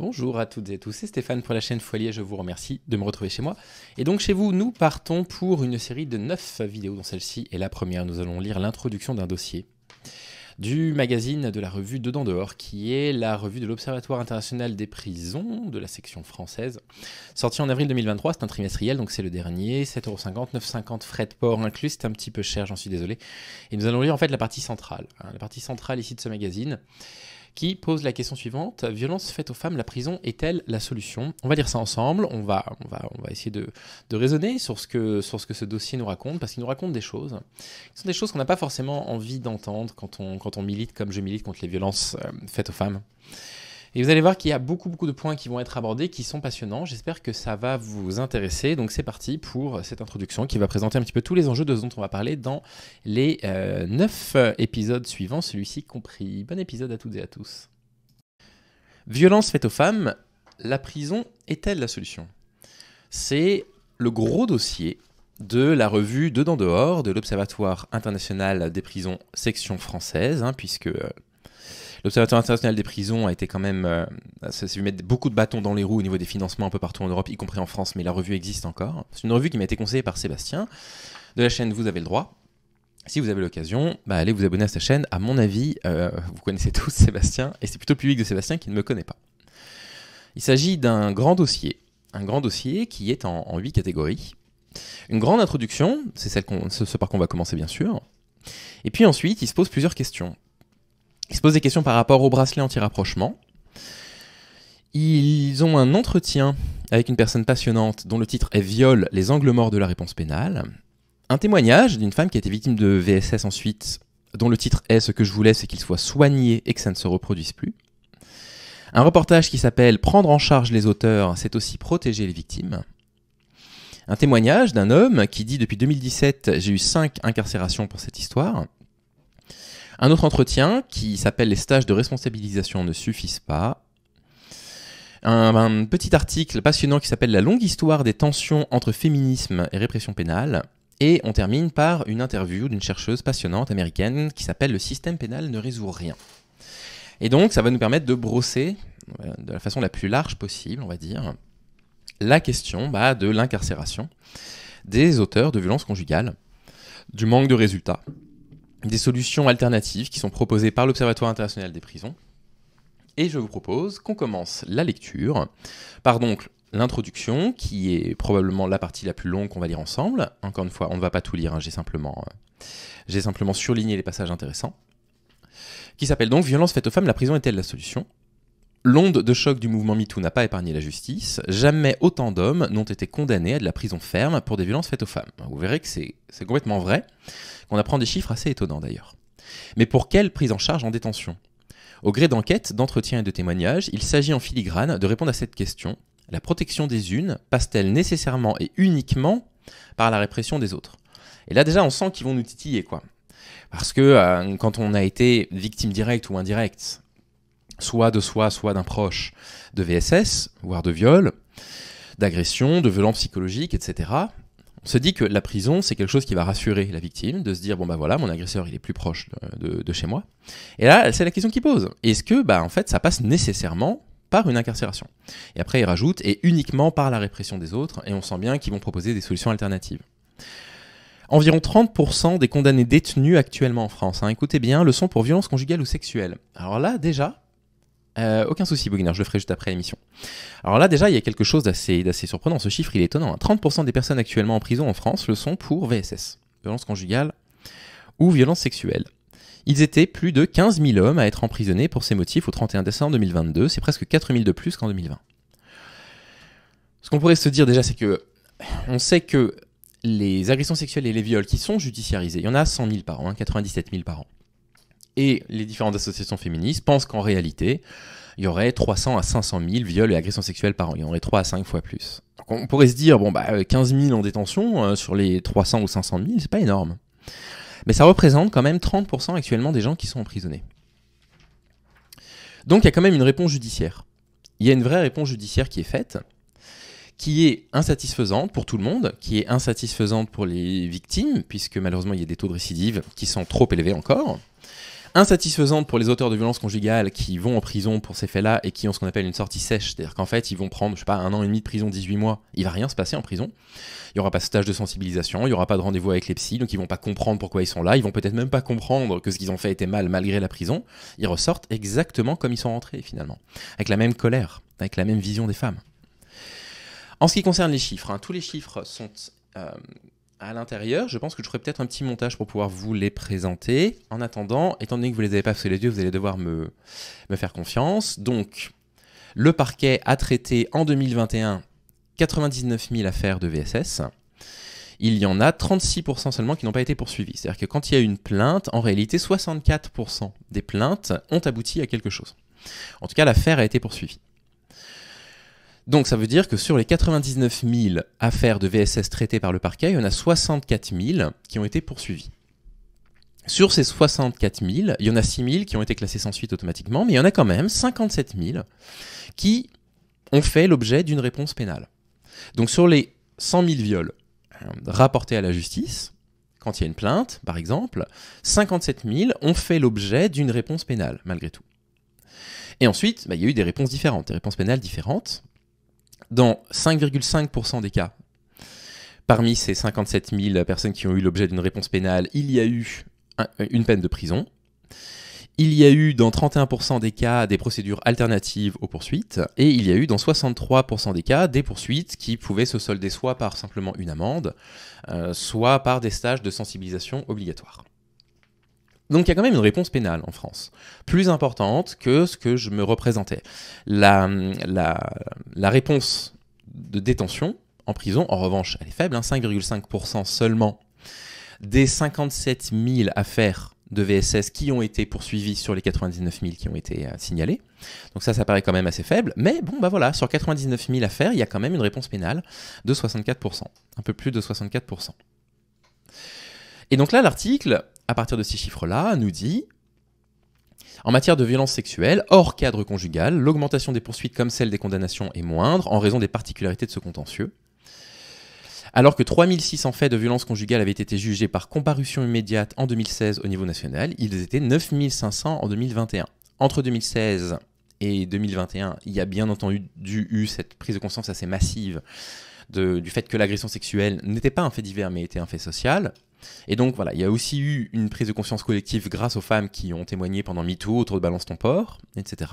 Bonjour à toutes et tous, c'est Stéphane pour la chaîne Foilier, je vous remercie de me retrouver chez moi. Et donc chez vous, nous partons pour une série de 9 vidéos dont celle-ci est la première. Nous allons lire l'introduction d'un dossier du magazine de la revue Dedans Dehors, qui est la revue de l'Observatoire international des prisons de la section française, sortie en avril 2023, c'est un trimestriel, donc c'est le dernier, 7,50€, 9,50€ frais de port inclus, c'est un petit peu cher, j'en suis désolé. Et nous allons lire en fait la partie centrale, hein, la partie centrale ici de ce magazine qui pose la question suivante violence faite aux femmes, la prison est-elle la solution On va lire ça ensemble. On va, on va, on va essayer de, raisonner sur ce que, sur ce que ce dossier nous raconte, parce qu'il nous raconte des choses qui sont des choses qu'on n'a pas forcément envie d'entendre quand on, quand on milite comme je milite contre les violences euh, faites aux femmes. Et vous allez voir qu'il y a beaucoup, beaucoup de points qui vont être abordés, qui sont passionnants. J'espère que ça va vous intéresser. Donc c'est parti pour cette introduction qui va présenter un petit peu tous les enjeux de dont on va parler dans les euh, neuf euh, épisodes suivants, celui-ci compris. Bon épisode à toutes et à tous. Violence faite aux femmes, la prison est-elle la solution C'est le gros dossier de la revue Dedans Dehors de l'Observatoire international des prisons section française, hein, puisque euh, l'Observatoire international des prisons a été quand même. Euh, ça s'est mettre beaucoup de bâtons dans les roues au niveau des financements un peu partout en Europe, y compris en France, mais la revue existe encore. C'est une revue qui m'a été conseillée par Sébastien de la chaîne Vous avez le droit. Si vous avez l'occasion, bah, allez vous abonner à sa chaîne. À mon avis, euh, vous connaissez tous Sébastien, et c'est plutôt le public de Sébastien qui ne me connaît pas. Il s'agit d'un grand dossier, un grand dossier qui est en huit catégories. Une grande introduction, c'est celle par qu'on va commencer bien sûr. Et puis ensuite, il se pose plusieurs questions. Il se pose des questions par rapport au bracelet anti-rapprochement. Ils ont un entretien avec une personne passionnante dont le titre est Viol, les angles morts de la réponse pénale. Un témoignage d'une femme qui a été victime de VSS ensuite, dont le titre est Ce que je voulais, c'est qu'il soit soigné et que ça ne se reproduise plus. Un reportage qui s'appelle Prendre en charge les auteurs, c'est aussi protéger les victimes. Un témoignage d'un homme qui dit depuis 2017 J'ai eu cinq incarcérations pour cette histoire. Un autre entretien qui s'appelle Les stages de responsabilisation ne suffisent pas. Un, petit article passionnant qui s'appelle La longue histoire des tensions entre féminisme et répression pénale. Et on termine par une interview d'une chercheuse passionnante américaine qui s'appelle Le système pénal ne résout rien. Et donc, ça va nous permettre de brosser euh, de la façon la plus large possible, on va dire, la question bah, de l'incarcération des auteurs de violences conjugales, du manque de résultats, des solutions alternatives qui sont proposées par l'Observatoire international des prisons. Et je vous propose qu'on commence la lecture par donc l'introduction, qui est probablement la partie la plus longue qu'on va lire ensemble. Encore une fois, on ne va pas tout lire, hein. j'ai simplement, euh, j'ai simplement surligné les passages intéressants. Qui s'appelle donc Violence faite aux femmes, la prison est-elle la solution L'onde de choc du mouvement MeToo n'a pas épargné la justice. Jamais autant d'hommes n'ont été condamnés à de la prison ferme pour des violences faites aux femmes. Vous verrez que c'est complètement vrai, On apprend des chiffres assez étonnants d'ailleurs. Mais pour quelle prise en charge en détention Au gré d'enquêtes, d'entretiens et de témoignages, il s'agit en filigrane de répondre à cette question. La protection des unes passe-t-elle nécessairement et uniquement par la répression des autres Et là déjà on sent qu'ils vont nous titiller quoi. Parce que euh, quand on a été victime directe ou indirecte soit de soi, soit d'un proche, de VSS, voire de viol, d'agression, de violence psychologique, etc. On se dit que la prison, c'est quelque chose qui va rassurer la victime, de se dire, bon bah voilà, mon agresseur, il est plus proche de, chez moi. Et là, c'est la question qu'il pose. Est-ce que, bah en fait, ça passe nécessairement par une incarcération. Et après, il rajoute, et uniquement par la répression des autres, et on sent bien qu'ils vont proposer des solutions alternatives. Environ 30% des condamnés détenus actuellement en France, hein, écoutez bien, le sont pour violence conjugale ou sexuelle. Alors là, déjà, euh, aucun souci, Bouguinard, je le ferai juste après l'émission. Alors là, déjà, il y a quelque chose d'assez surprenant. Ce chiffre, il est étonnant. 30% hein. des personnes actuellement en prison en France le sont pour VSS, violence conjugale ou violence sexuelle. Ils étaient plus de 15 000 hommes à être emprisonnés pour ces motifs au 31 décembre 2022. C'est presque 4 000 de plus qu'en 2020. Ce qu'on pourrait se dire déjà, c'est que on sait que les agressions sexuelles et les viols qui sont judiciarisés, il y en a 100 000 par an, 97 hein, 000 par an et les différentes associations féministes pensent qu'en réalité, il y aurait 300 à 500 000 viols et agressions sexuelles par an. Il y en aurait 3 à 5 fois plus. on pourrait se dire, bon, bah, 15 euh, 000 en détention euh, sur les 300 ou 500 000, c'est pas énorme. Mais ça représente quand même 30% actuellement des gens qui sont emprisonnés. Donc il y a quand même une réponse judiciaire. Il y a une vraie réponse judiciaire qui est faite, qui est insatisfaisante pour tout le monde, qui est insatisfaisante pour les victimes, puisque malheureusement il y a des taux de récidive qui sont trop élevés encore, insatisfaisante pour les auteurs de violences conjugales qui vont en prison pour ces faits-là et qui ont ce qu'on appelle une sortie sèche, c'est-à-dire qu'en fait ils vont prendre, je sais pas, un an et demi de prison, 18 mois, il va rien se passer en prison, il n'y aura pas ce stage de sensibilisation, il n'y aura pas de rendez-vous avec les psys, donc ils vont pas comprendre pourquoi ils sont là, ils vont peut-être même pas comprendre que ce qu'ils ont fait était mal malgré la prison, ils ressortent exactement comme ils sont rentrés finalement, avec la même colère, avec la même vision des femmes. En ce qui concerne les chiffres, hein, tous les chiffres sont... Euh, à l'intérieur. Je pense que je ferai peut-être un petit montage pour pouvoir vous les présenter. En attendant, étant donné que vous ne les avez pas sous les yeux, vous allez devoir me, faire confiance. Donc, le parquet a traité en 2021 99 000 affaires de VSS. Il y en a 36% seulement qui n'ont pas été poursuivis. C'est-à-dire que quand il y a une plainte, en réalité, 64% des plaintes ont abouti à quelque chose. En tout cas, l'affaire a été poursuivie. Donc ça veut dire que sur les 99 000 affaires de VSS traitées par le parquet, il y en a 64 000 qui ont été poursuivies. Sur ces 64 000, il y en a 6 000 qui ont été classés sans suite automatiquement, mais il y en a quand même 57 000 qui ont fait l'objet d'une réponse pénale. Donc sur les 100 000 viols euh, rapportés à la justice, quand il y a une plainte, par exemple, 57 000 ont fait l'objet d'une réponse pénale, malgré tout. Et ensuite, bah, il y a eu des réponses différentes, des réponses pénales différentes dans 5,5% des cas. Parmi ces 57 000 personnes qui ont eu l'objet d'une réponse pénale, il y a eu euh, une peine de prison. Il y a eu dans 31% des cas des procédures alternatives aux poursuites, et il y a eu dans 63% des cas des poursuites qui pouvaient se solder soit par simplement une amende, euh, soit par des stages de sensibilisation obligatoires. Donc il y a quand même une réponse pénale en France, plus importante que ce que je me représentais. La, réponse de détention en prison, en revanche, elle est faible, 5,5% hein, seulement des 57 000 affaires de VSS qui ont été poursuivies sur les 99 000 qui ont été euh, signalées. Donc ça, ça paraît quand même assez faible. Mais bon, bah voilà, sur 99 000 affaires, il y a quand même une réponse pénale de 64%, un peu plus de 64%. Et donc là, l'article, à partir de ces chiffres-là, nous dit en matière de violence sexuelle, hors cadre conjugal, l'augmentation des poursuites comme celle des condamnations est moindre en raison des particularités de ce contentieux. Alors que 3600 faits de violence conjugales avaient été jugés par comparution immédiate en 2016 au niveau national, ils étaient 9500 en 2021. Entre 2016 et 2021, il y a bien entendu eu cette prise de conscience assez massive du fait que l'agression sexuelle n'était pas un fait divers mais était un fait social. Et donc voilà, il y a aussi eu une prise de conscience collective grâce aux femmes qui ont témoigné pendant MeToo autour de Balance ton etc.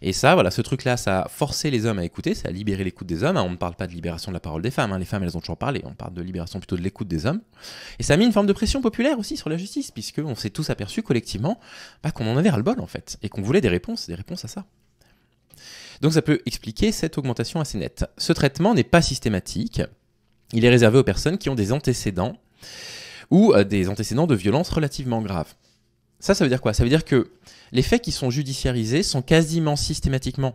Et ça, voilà, ce truc-là, ça a forcé les hommes à écouter, ça a libéré l'écoute des hommes. Hein, on ne parle pas de libération de la parole des femmes, hein, les femmes elles ont toujours parlé, on parle de libération plutôt de l'écoute des hommes. Et ça a mis une forme de pression populaire aussi sur la justice, puisqu'on s'est tous aperçus collectivement bah, qu'on en avait ras-le-bol en fait, et qu'on voulait des réponses, des réponses à ça. Donc ça peut expliquer cette augmentation assez nette. Ce traitement n'est pas systématique, il est réservé aux personnes qui ont des antécédents ou euh, des antécédents de violences relativement graves. Ça, ça veut dire quoi Ça veut dire que les faits qui sont judiciarisés sont quasiment systématiquement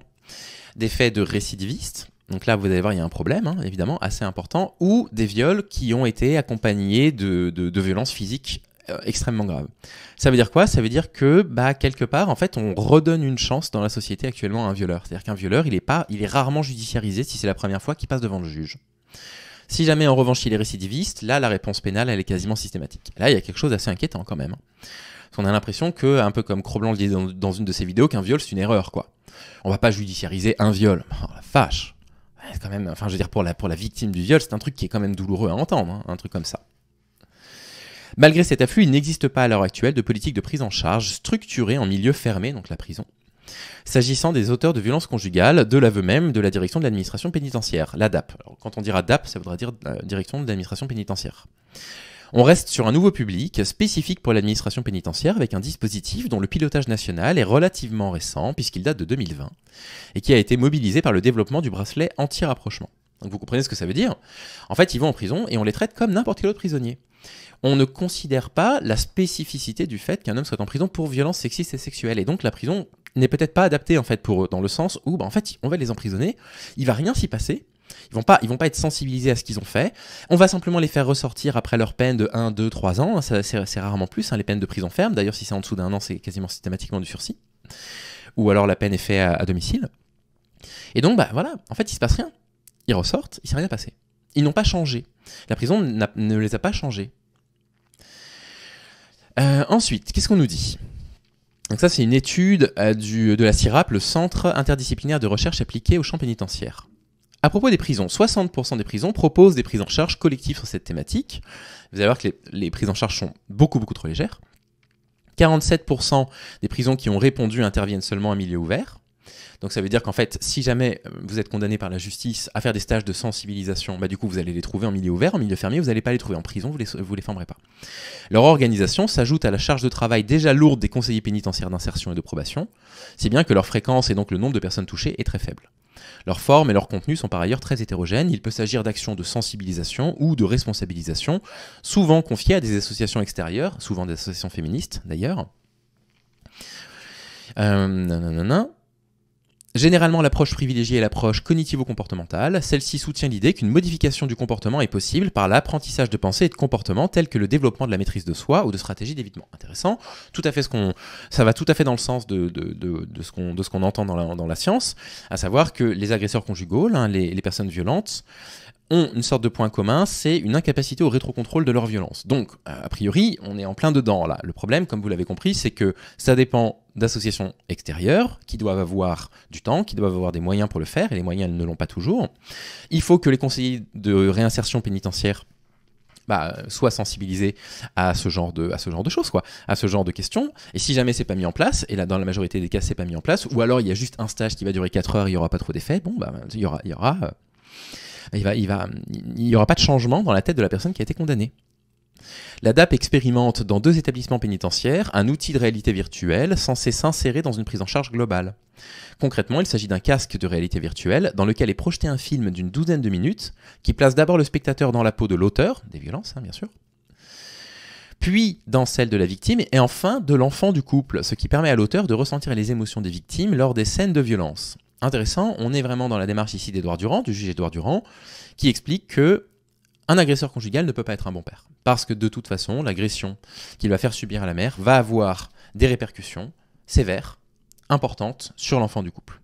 des faits de récidivistes. Donc là, vous allez voir, il y a un problème, hein, évidemment, assez important, ou des viols qui ont été accompagnés de violences physiques euh, extrêmement grave. Ça veut dire quoi Ça veut dire que, bah, quelque part, en fait, on redonne une chance dans la société actuellement à un violeur. C'est-à-dire qu'un violeur, il est, pas, il est rarement judiciarisé si c'est la première fois qu'il passe devant le juge. Si jamais, en revanche, il est récidiviste, là, la réponse pénale, elle est quasiment systématique. Là, il y a quelque chose d'assez inquiétant quand même. Hein. On a l'impression que, un peu comme Croblant le dit dans, une de ses vidéos, qu'un viol, c'est une erreur, quoi. On va pas judiciariser un viol. Oh, la fâche quand même, enfin je veux dire pour la, pour la victime du viol, c'est un truc qui est quand même douloureux à entendre, hein, un truc comme ça. Malgré cet afflux, il n'existe pas à l'heure actuelle de politique de prise en charge structurée en milieu fermé, donc la prison. S'agissant des auteurs de violences conjugales, de l'aveu même de la direction de l'administration pénitentiaire, l'ADAP. quand on dira DAP, ça voudra dire euh, direction de l'administration pénitentiaire. On reste sur un nouveau public spécifique pour l'administration pénitentiaire avec un dispositif dont le pilotage national est relativement récent puisqu'il date de 2020 et qui a été mobilisé par le développement du bracelet anti-rapprochement. Donc vous comprenez ce que ça veut dire En fait, ils vont en prison et on les traite comme n'importe quel autre prisonnier on ne considère pas la spécificité du fait qu'un homme soit en prison pour violence sexiste et sexuelle. Et donc la prison n'est peut-être pas adaptée en fait pour eux, dans le sens où bah, en fait on va les emprisonner, il va rien s'y passer. Ils vont pas, ils vont pas être sensibilisés à ce qu'ils ont fait. On va simplement les faire ressortir après leur peine de 1, 2, 3 ans. Hein, c'est rarement plus, hein, les peines de prison ferme. D'ailleurs, si c'est en dessous d'un an, c'est quasiment systématiquement du sursis. Ou alors la peine est faite à, domicile. Et donc, bah voilà, en fait, il se passe rien. Ils ressortent, il s'est rien passé. Ils n'ont pas changé. La prison ne les a pas changés. Euh, ensuite, qu'est-ce qu'on nous dit donc ça, c'est une étude euh, de la CIRAP, le Centre interdisciplinaire de recherche appliquée aux champs pénitentiaires. À propos des prisons, 60% des prisons proposent des prises en charge collectives sur cette thématique. Vous allez voir que les, les prises en charge sont beaucoup, beaucoup trop légères. 47% des prisons qui ont répondu interviennent seulement en milieu ouvert. Donc ça veut dire qu'en fait, si jamais euh, vous êtes condamné par la justice à faire des stages de sensibilisation, bah du coup vous allez les trouver en milieu ouvert, en milieu fermé, vous n'allez pas les trouver en prison, vous les, vous les formerez pas. Leur organisation s'ajoute à la charge de travail déjà lourde des conseillers pénitentiaires d'insertion et de probation, si bien que leur fréquence et donc le nombre de personnes touchées est très faible. Leur forme et leur contenu sont par ailleurs très hétérogènes. Il peut s'agir d'actions de sensibilisation ou de responsabilisation, souvent confiées à des associations extérieures, souvent des associations féministes d'ailleurs. Euh, non. Généralement, l'approche privilégiée est l'approche cognitivo-comportementale. Celle-ci soutient l'idée qu'une modification du comportement est possible par l'apprentissage de pensées et de comportements tels que le développement de la maîtrise de soi ou de stratégies d'évitement. Intéressant. Tout à fait ce qu'on, ça va tout à fait dans le sens de, ce qu'on entend dans la, science, à savoir que les agresseurs conjugaux, les, personnes violentes, ont une sorte de point commun, c'est une incapacité au rétrocontrôle de leur violence. Donc, euh, a priori, on est en plein dedans là. Le problème, comme vous l'avez compris, c'est que ça dépend d'associations extérieures qui doivent avoir du temps, qui doivent avoir des moyens pour le faire, et les moyens, elles ne l'ont pas toujours. Il faut que les conseillers de réinsertion pénitentiaire bah, soient sensibilisés à ce genre de à ce genre de choses quoi, à ce genre de questions. Et si jamais c'est pas mis en place, et là dans la majorité des cas c'est pas mis en place, ou alors il y a juste un stage qui va durer 4 heures, il y aura pas trop d'effet, Bon bah il aura il y aura euh, il n'y aura pas de changement dans la tête de la personne qui a été condamnée. La DAP expérimente dans deux établissements pénitentiaires un outil de réalité virtuelle censé s'insérer dans une prise en charge globale. Concrètement, il s'agit d'un casque de réalité virtuelle dans lequel est projeté un film d'une douzaine de minutes qui place d'abord le spectateur dans la peau de l'auteur, des violences hein, bien sûr, puis dans celle de la victime et enfin de l'enfant du couple, ce qui permet à l'auteur de ressentir les émotions des victimes lors des scènes de violence intéressant. On est vraiment dans la démarche ici d'Edouard Durand, du juge Edouard Durand, qui explique que un agresseur conjugal ne peut pas être un bon père. Parce que de toute façon, l'agression qu'il va faire subir à la mère va avoir des répercussions sévères, importantes, sur l'enfant du couple.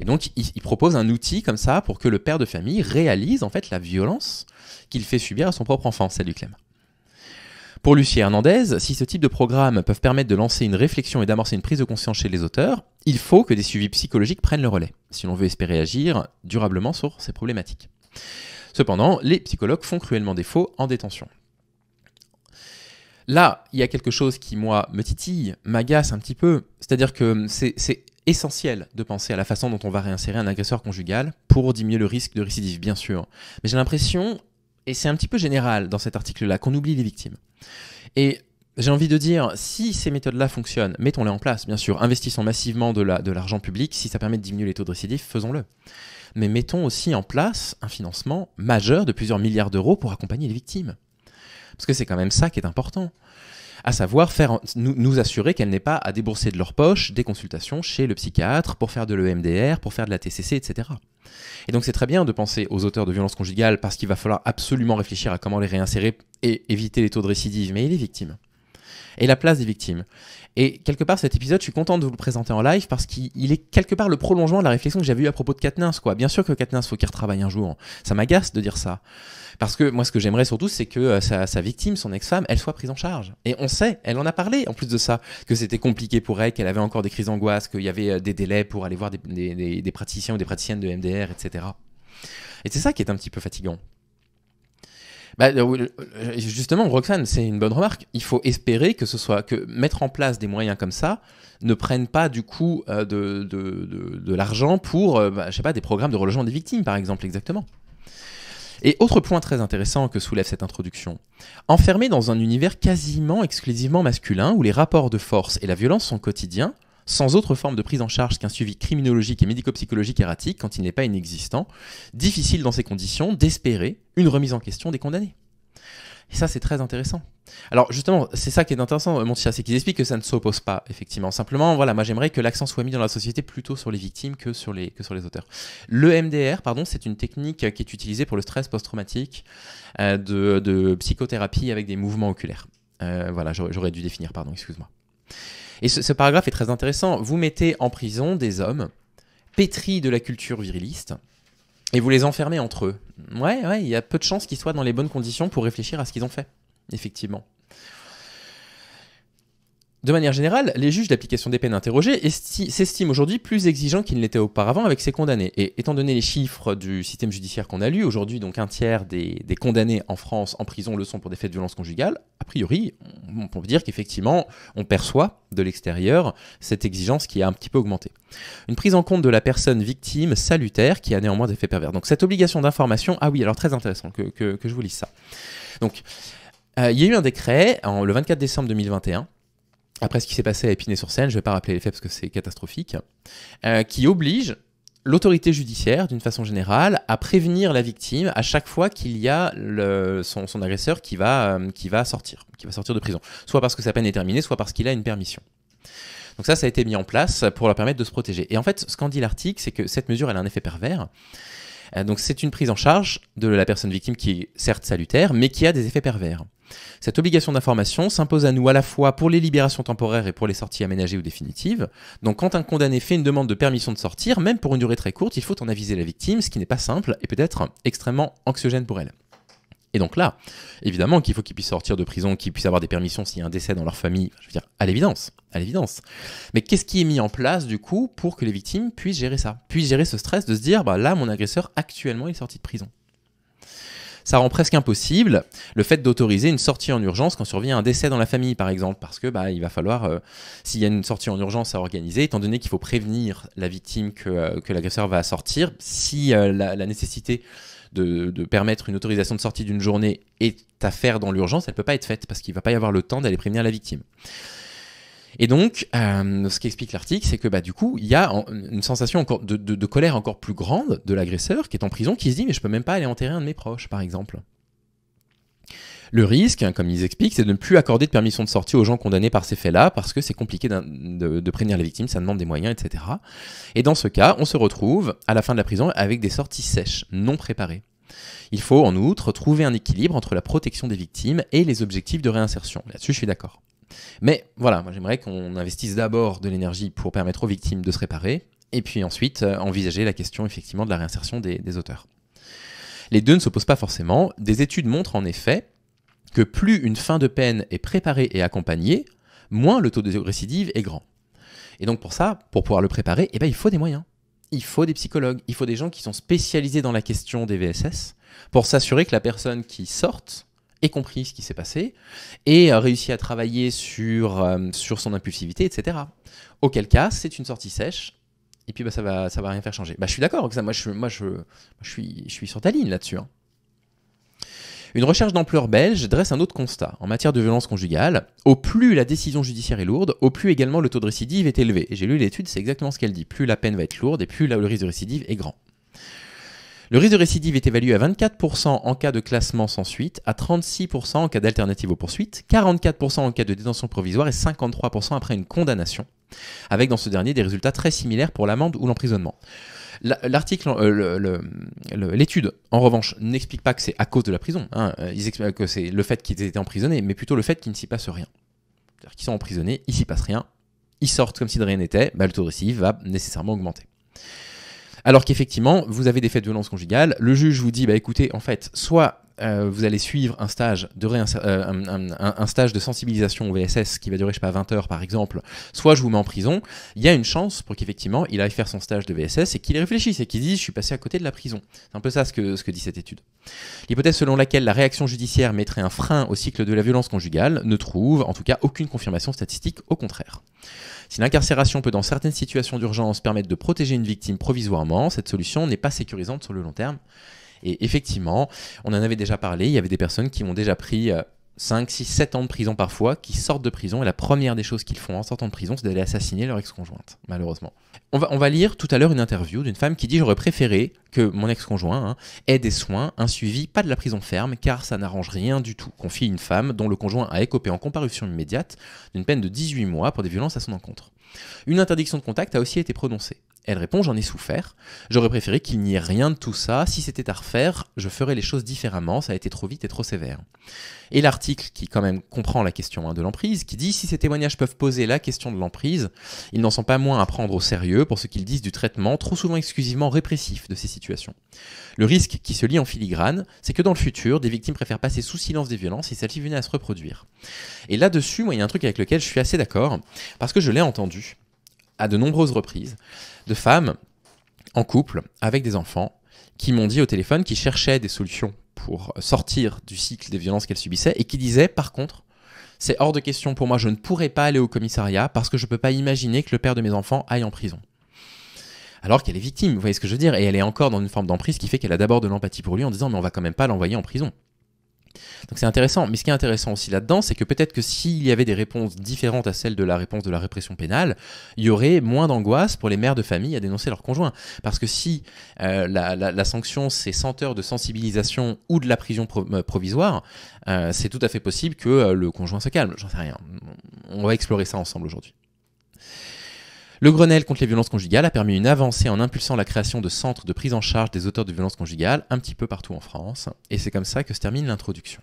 Et donc, il, propose un outil comme ça pour que le père de famille réalise en fait la violence qu'il fait subir à son propre enfant, celle du Clem. Pour Lucie Hernandez, si ce type de programme peuvent permettre de lancer une réflexion et d'amorcer une prise de conscience chez les auteurs, il faut que des suivis psychologiques prennent le relais, si l'on veut espérer agir durablement sur ces problématiques. Cependant, les psychologues font cruellement défaut en détention. Là, il y a quelque chose qui, moi, me titille, m'agace un petit peu. C'est-à-dire que c'est essentiel de penser à la façon dont on va réinsérer un agresseur conjugal pour diminuer le risque de récidive, bien sûr. Mais j'ai l'impression, et c'est un petit peu général dans cet article-là, qu'on oublie les victimes. Et j'ai envie de dire, si ces méthodes-là fonctionnent, mettons-les en place, bien sûr, investissons massivement de l'argent public, si ça permet de diminuer les taux de récidive, faisons-le. Mais mettons aussi en place un financement majeur de plusieurs milliards d'euros pour accompagner les victimes. Parce que c'est quand même ça qui est important à savoir faire, nous, assurer qu'elle n'est pas à débourser de leur poche des consultations chez le psychiatre pour faire de l'EMDR, pour faire de la TCC, etc. Et donc c'est très bien de penser aux auteurs de violences conjugales parce qu'il va falloir absolument réfléchir à comment les réinsérer et éviter les taux de récidive, mais il est victime et la place des victimes. Et quelque part, cet épisode, je suis content de vous le présenter en live parce qu'il est quelque part le prolongement de la réflexion que j'avais eue à propos de Katniss Quoi. Bien sûr que Katniss faut qu'il retravaille un jour. Ça m'agace de dire ça. Parce que moi, ce que j'aimerais surtout, c'est que euh, sa, victime, son ex-femme, elle soit prise en charge. Et on sait, elle en a parlé en plus de ça, que c'était compliqué pour elle, qu'elle avait encore des crises d'angoisse, qu'il y avait euh, des délais pour aller voir des, des praticiens ou des praticiennes de MDR, etc. Et c'est ça qui est un petit peu fatigant bah, euh, euh, euh, justement, Roxane, c'est une bonne remarque. Il faut espérer que ce soit que mettre en place des moyens comme ça ne prennent pas du coup de, l'argent pour, bah, je sais pas, des programmes de relogement des victimes, par exemple, exactement. Et autre point très intéressant que soulève cette introduction, enfermé dans un univers quasiment exclusivement masculin où les rapports de force et la violence sont quotidiens, sans autre forme de prise en charge qu'un suivi criminologique et médico-psychologique erratique quand il n'est pas inexistant, difficile dans ces conditions d'espérer une remise en question des condamnés. Et ça, c'est très intéressant. Alors justement, c'est ça qui est intéressant, Montia, c'est qu'ils expliquent que ça ne s'oppose pas, effectivement. Simplement, voilà, moi j'aimerais que l'accent soit mis dans la société plutôt sur les victimes que sur les, que sur les auteurs. Le MDR, pardon, c'est une technique qui est utilisée pour le stress post-traumatique euh, de, psychothérapie avec des mouvements oculaires. Euh, voilà, j'aurais dû définir, pardon, excuse-moi. Et ce, paragraphe est très intéressant. Vous mettez en prison des hommes pétris de la culture viriliste et vous les enfermez entre eux. Ouais, ouais, il y a peu de chances qu'ils soient dans les bonnes conditions pour réfléchir à ce qu'ils ont fait, effectivement. De manière générale, les juges d'application des peines interrogés s'estiment aujourd'hui plus exigeants qu'ils n'étaient auparavant avec ces condamnés. Et étant donné les chiffres du système judiciaire qu'on a lu, aujourd'hui donc un tiers des, condamnés en France en prison le sont pour des faits de violence conjugale, a priori, on, peut dire qu'effectivement, on perçoit de l'extérieur cette exigence qui a un petit peu augmenté. Une prise en compte de la personne victime salutaire qui a néanmoins des faits pervers. Donc cette obligation d'information, ah oui, alors très intéressant que, je vous lise ça. Donc, euh, il y a eu un décret en, le 24 décembre 2021 après ce qui s'est passé à Épinay-sur-Seine, je ne vais pas rappeler les faits parce que c'est catastrophique, euh, qui oblige l'autorité judiciaire, d'une façon générale, à prévenir la victime à chaque fois qu'il y a son, agresseur qui va, euh, qui va sortir, qui va sortir de prison. Soit parce que sa peine est terminée, soit parce qu'il a une permission. Donc ça, ça a été mis en place pour leur permettre de se protéger. Et en fait, ce qu'en dit l'article, c'est que cette mesure, elle a un effet pervers. Euh, donc c'est une prise en charge de la personne victime qui est certes salutaire, mais qui a des effets pervers. Cette obligation d'information s'impose à nous à la fois pour les libérations temporaires et pour les sorties aménagées ou définitives. Donc quand un condamné fait une demande de permission de sortir, même pour une durée très courte, il faut en aviser la victime, ce qui n'est pas simple et peut-être extrêmement anxiogène pour elle. Et donc là, évidemment qu'il faut qu'ils puissent sortir de prison, qu'ils puissent avoir des permissions s'il y a un décès dans leur famille, je veux dire, à l'évidence, à l'évidence. Mais qu'est-ce qui est mis en place du coup pour que les victimes puissent gérer ça Puissent gérer ce stress de se dire, bah là, mon agresseur actuellement est sorti de prison. Ça rend presque impossible le fait d'autoriser une sortie en urgence quand survient un décès dans la famille, par exemple, parce que bah, il va falloir, euh, s'il y a une sortie en urgence à organiser, étant donné qu'il faut prévenir la victime que, euh, l'agresseur va sortir, si euh, la, nécessité de, de, permettre une autorisation de sortie d'une journée est à faire dans l'urgence, elle ne peut pas être faite parce qu'il ne va pas y avoir le temps d'aller prévenir la victime. Et donc, euh, ce qu'explique explique l'article, c'est que bah, du coup, il y a une sensation encore de, colère encore plus grande de l'agresseur qui est en prison, qui se dit mais je peux même pas aller enterrer un de mes proches, par exemple. Le risque, hein, comme ils expliquent, c'est de ne plus accorder de permission de sortie aux gens condamnés par ces faits-là, parce que c'est compliqué de, de, prévenir les victimes, ça demande des moyens, etc. Et dans ce cas, on se retrouve à la fin de la prison avec des sorties sèches, non préparées. Il faut en outre trouver un équilibre entre la protection des victimes et les objectifs de réinsertion. Là-dessus, je suis d'accord. Mais voilà, moi j'aimerais qu'on investisse d'abord de l'énergie pour permettre aux victimes de se réparer, et puis ensuite euh, envisager la question effectivement de la réinsertion des, auteurs. Les deux ne s'opposent pas forcément. Des études montrent en effet que plus une fin de peine est préparée et accompagnée, moins le taux de récidive est grand. Et donc pour ça, pour pouvoir le préparer, eh ben, il faut des moyens. Il faut des psychologues, il faut des gens qui sont spécialisés dans la question des VSS pour s'assurer que la personne qui sorte et compris ce qui s'est passé et a euh, réussi à travailler sur, euh, sur son impulsivité, etc. Auquel cas, c'est une sortie sèche et puis bah, ça va ça va rien faire changer. Bah, je suis d'accord ça. Moi, je, moi, je, je, suis, je suis sur ta ligne là-dessus. Hein. Une recherche d'ampleur belge dresse un autre constat. En matière de violence conjugale, au plus la décision judiciaire est lourde, au plus également le taux de récidive est élevé. j'ai lu l'étude, c'est exactement ce qu'elle dit. Plus la peine va être lourde et plus le risque de récidive est grand. Le risque de récidive est évalué à 24% en cas de classement sans suite, à 36% en cas d'alternative aux poursuites, 44% en cas de détention provisoire et 53% après une condamnation, avec dans ce dernier des résultats très similaires pour l'amende ou l'emprisonnement. Euh, l'étude, en revanche, n'explique pas que c'est à cause de la prison. Hein. Euh, ils expliquent que c'est le fait qu'ils aient été emprisonnés, mais plutôt le fait qu'il ne s'y passe rien. C'est-à-dire qu'ils sont emprisonnés, il s'y passe rien, ils sortent comme si de rien n'était, bah, le taux de récidive va nécessairement augmenter. Alors qu'effectivement, vous avez des faits de violence conjugale, le juge vous dit, bah écoutez, en fait, soit euh, vous allez suivre un stage, de euh, sensibilisation au VSS qui va durer, je sais pas, 20 heures par exemple, soit je vous mets en prison, il y a une chance pour qu'effectivement il aille faire son stage de VSS et qu'il réfléchisse et qu'il dise je suis passé à côté de la prison. C'est un peu ça ce que dit cette étude. L'hypothèse selon laquelle la réaction judiciaire mettrait un frein au cycle de la violence conjugale ne trouve en tout cas aucune confirmation statistique, au contraire. Si l'incarcération peut dans certaines situations d'urgence permettre de protéger une victime provisoirement, cette solution n'est pas sécurisante sur le long terme. Et effectivement, on en avait déjà parlé, il y avait des personnes qui ont déjà pris... 5, 6, 7 ans de prison parfois, qui sortent de prison, et la première des choses qu'ils font en sortant de prison, c'est d'aller assassiner leur ex-conjointe, malheureusement. On va, on va lire tout à l'heure une interview d'une femme qui dit J'aurais préféré que mon ex-conjoint hein, ait des soins, un suivi, pas de la prison ferme, car ça n'arrange rien du tout. Confie une femme dont le conjoint a écopé en comparution immédiate d'une peine de 18 mois pour des violences à son encontre. Une interdiction de contact a aussi été prononcée. Elle répond J'en ai souffert. J'aurais préféré qu'il n'y ait rien de tout ça. Si c'était à refaire, je ferais les choses différemment. Ça a été trop vite et trop sévère. Et l'article qui, quand même, comprend la question hein, de l'emprise, qui dit Si ces témoignages peuvent poser la question de l'emprise, ils n'en sont pas moins à prendre au sérieux pour ce qu'ils disent du traitement, trop souvent exclusivement répressif, de ces situations. Le risque qui se lie en filigrane, c'est que dans le futur, des victimes préfèrent passer sous silence des violences si celles-ci venaient à se reproduire. Et là-dessus, moi, il y a un truc avec lequel je suis assez d'accord, parce que je l'ai entendu à de nombreuses reprises de femmes en couple avec des enfants qui m'ont dit au téléphone qu'ils cherchaient des solutions pour sortir du cycle des violences qu'elles subissaient et qui disaient par contre c'est hors de question pour moi, je ne pourrais pas aller au commissariat parce que je ne peux pas imaginer que le père de mes enfants aille en prison. Alors qu'elle est victime, vous voyez ce que je veux dire, et elle est encore dans une forme d'emprise qui fait qu'elle a d'abord de l'empathie pour lui en disant mais on va quand même pas l'envoyer en prison. Donc c'est intéressant. Mais ce qui est intéressant aussi là-dedans, c'est que peut-être que s'il y avait des réponses différentes à celles de la réponse de la répression pénale, il y aurait moins d'angoisse pour les mères de famille à dénoncer leur conjoint. Parce que si euh, la, sanction, c'est 100 heures de sensibilisation ou de la prison euh, provisoire, euh, c'est tout à fait possible que le conjoint se calme. J'en sais rien. On va explorer ça ensemble aujourd'hui. Le Grenelle contre les violences conjugales a permis une avancée en impulsant la création de centres de prise en charge des auteurs de violences conjugales un petit peu partout en France. Et c'est comme ça que se termine l'introduction.